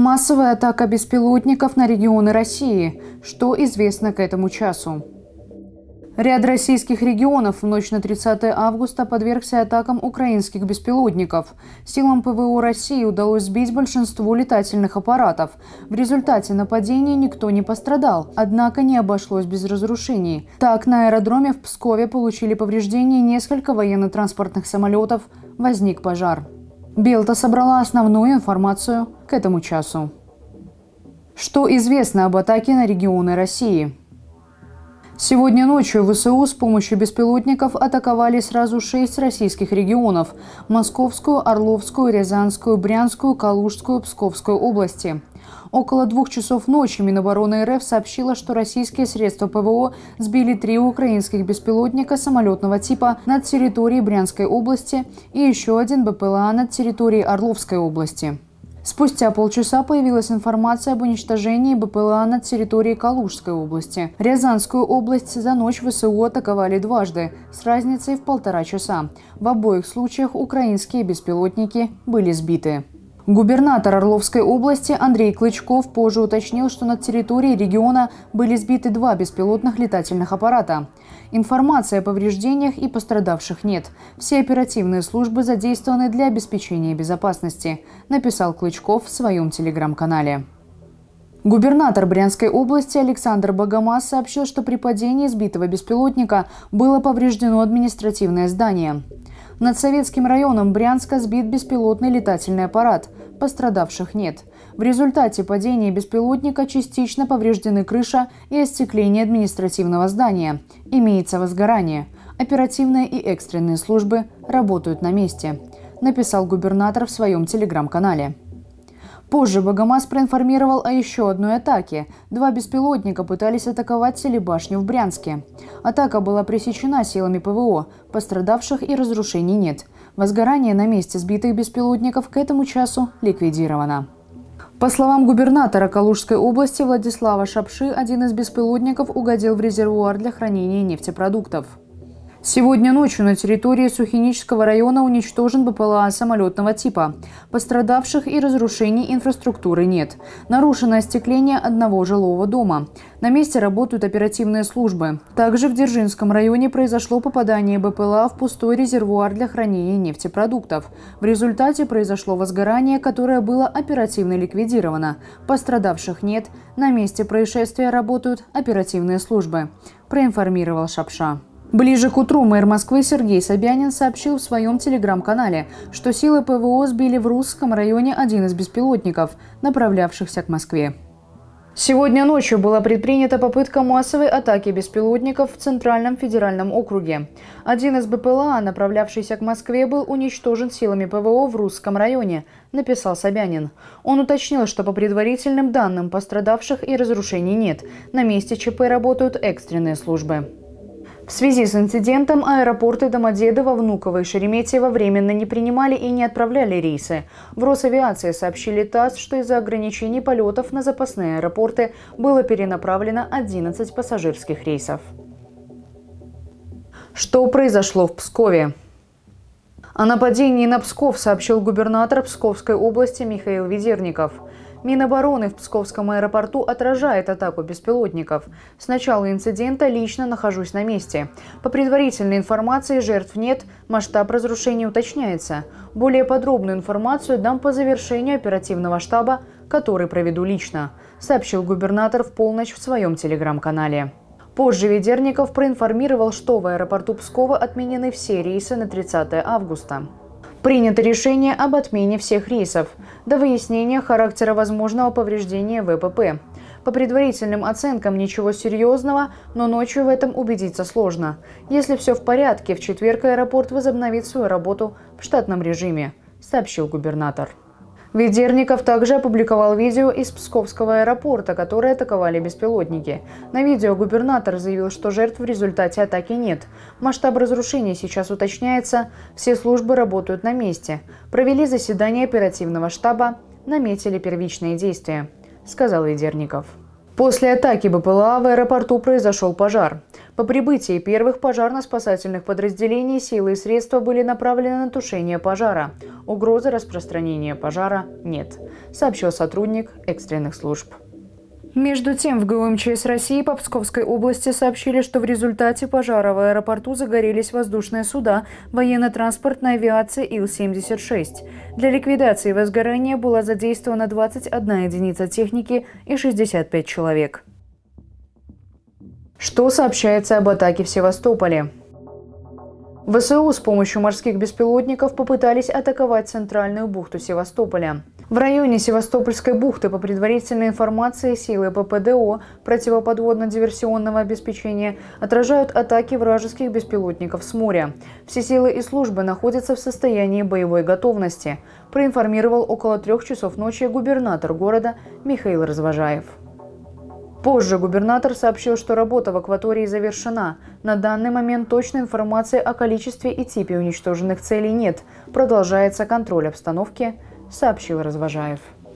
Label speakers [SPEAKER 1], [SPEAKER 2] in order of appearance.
[SPEAKER 1] Массовая атака беспилотников на регионы России. Что известно к этому часу? Ряд российских регионов в ночь на 30 августа подвергся атакам украинских беспилотников. Силам ПВО России удалось сбить большинство летательных аппаратов. В результате нападения никто не пострадал, однако не обошлось без разрушений. Так, на аэродроме в Пскове получили повреждения несколько военно-транспортных самолетов, возник пожар. Белта собрала основную информацию к этому часу. Что известно об атаке на регионы России – Сегодня ночью ВСУ с помощью беспилотников атаковали сразу шесть российских регионов – Московскую, Орловскую, Рязанскую, Брянскую, Калужскую, Псковскую области. Около двух часов ночи Минобороны РФ сообщила, что российские средства ПВО сбили три украинских беспилотника самолетного типа над территорией Брянской области и еще один БПЛА над территорией Орловской области. Спустя полчаса появилась информация об уничтожении БПЛА на территории Калужской области. Рязанскую область за ночь ВСУ атаковали дважды, с разницей в полтора часа. В обоих случаях украинские беспилотники были сбиты. Губернатор Орловской области Андрей Клычков позже уточнил, что на территории региона были сбиты два беспилотных летательных аппарата. Информации о повреждениях и пострадавших нет. Все оперативные службы задействованы для обеспечения безопасности, написал Клычков в своем телеграм-канале. Губернатор Брянской области Александр Богомаз сообщил, что при падении сбитого беспилотника было повреждено административное здание. Над советским районом Брянска сбит беспилотный летательный аппарат. Пострадавших нет. В результате падения беспилотника частично повреждены крыша и остекление административного здания. Имеется возгорание. Оперативные и экстренные службы работают на месте, написал губернатор в своем телеграм-канале. Позже Багамас проинформировал о еще одной атаке. Два беспилотника пытались атаковать телебашню в Брянске. Атака была пресечена силами ПВО, пострадавших и разрушений нет. Возгорание на месте сбитых беспилотников к этому часу ликвидировано. По словам губернатора Калужской области Владислава Шапши, один из беспилотников угодил в резервуар для хранения нефтепродуктов. Сегодня ночью на территории Сухинического района уничтожен БПЛА самолетного типа. Пострадавших и разрушений инфраструктуры нет. Нарушено остекление одного жилого дома. На месте работают оперативные службы. Также в Дзержинском районе произошло попадание БПЛА в пустой резервуар для хранения нефтепродуктов. В результате произошло возгорание, которое было оперативно ликвидировано. Пострадавших нет. На месте происшествия работают оперативные службы. Проинформировал Шапша. Ближе к утру мэр Москвы Сергей Собянин сообщил в своем телеграм-канале, что силы ПВО сбили в Русском районе один из беспилотников, направлявшихся к Москве. Сегодня ночью была предпринята попытка массовой атаки беспилотников в Центральном федеральном округе. Один из БПЛА, направлявшийся к Москве, был уничтожен силами ПВО в Русском районе, написал Собянин. Он уточнил, что по предварительным данным пострадавших и разрушений нет. На месте ЧП работают экстренные службы. В связи с инцидентом аэропорты Домодедово, Внуково и Шереметьево временно не принимали и не отправляли рейсы. В Росавиации сообщили ТАСС, что из-за ограничений полетов на запасные аэропорты было перенаправлено 11 пассажирских рейсов. Что произошло в Пскове? О нападении на Псков сообщил губернатор Псковской области Михаил Ведерников. Минобороны в Псковском аэропорту отражает атаку беспилотников. С начала инцидента лично нахожусь на месте. По предварительной информации жертв нет, масштаб разрушений уточняется. Более подробную информацию дам по завершению оперативного штаба, который проведу лично, сообщил губернатор в полночь в своем телеграм-канале. Позже Ведерников проинформировал, что в аэропорту Пскова отменены все рейсы на 30 августа. Принято решение об отмене всех рейсов до выяснения характера возможного повреждения ВПП. По предварительным оценкам ничего серьезного, но ночью в этом убедиться сложно. Если все в порядке, в четверг аэропорт возобновит свою работу в штатном режиме, сообщил губернатор. Ведерников также опубликовал видео из Псковского аэропорта, которое атаковали беспилотники. На видео губернатор заявил, что жертв в результате атаки нет. Масштаб разрушений сейчас уточняется, все службы работают на месте. Провели заседание оперативного штаба, наметили первичные действия, сказал Ведерников. После атаки БПЛА в аэропорту произошел пожар. По прибытии первых пожарно-спасательных подразделений силы и средства были направлены на тушение пожара. Угрозы распространения пожара нет, сообщил сотрудник экстренных служб. Между тем, в ГУМЧС России по Псковской области сообщили, что в результате пожара в аэропорту загорелись воздушные суда военно-транспортной авиации Ил-76. Для ликвидации возгорания была задействована 21 единица техники и 65 человек. Что сообщается об атаке в Севастополе? ВСУ с помощью морских беспилотников попытались атаковать центральную бухту Севастополя. В районе Севастопольской бухты, по предварительной информации, силы ППДО противоподводно-диверсионного обеспечения отражают атаки вражеских беспилотников с моря. Все силы и службы находятся в состоянии боевой готовности, проинформировал около трех часов ночи губернатор города Михаил Развожаев. Позже губернатор сообщил, что работа в акватории завершена. На данный момент точной информации о количестве и типе уничтоженных целей нет. Продолжается контроль обстановки сообщил Развожаев.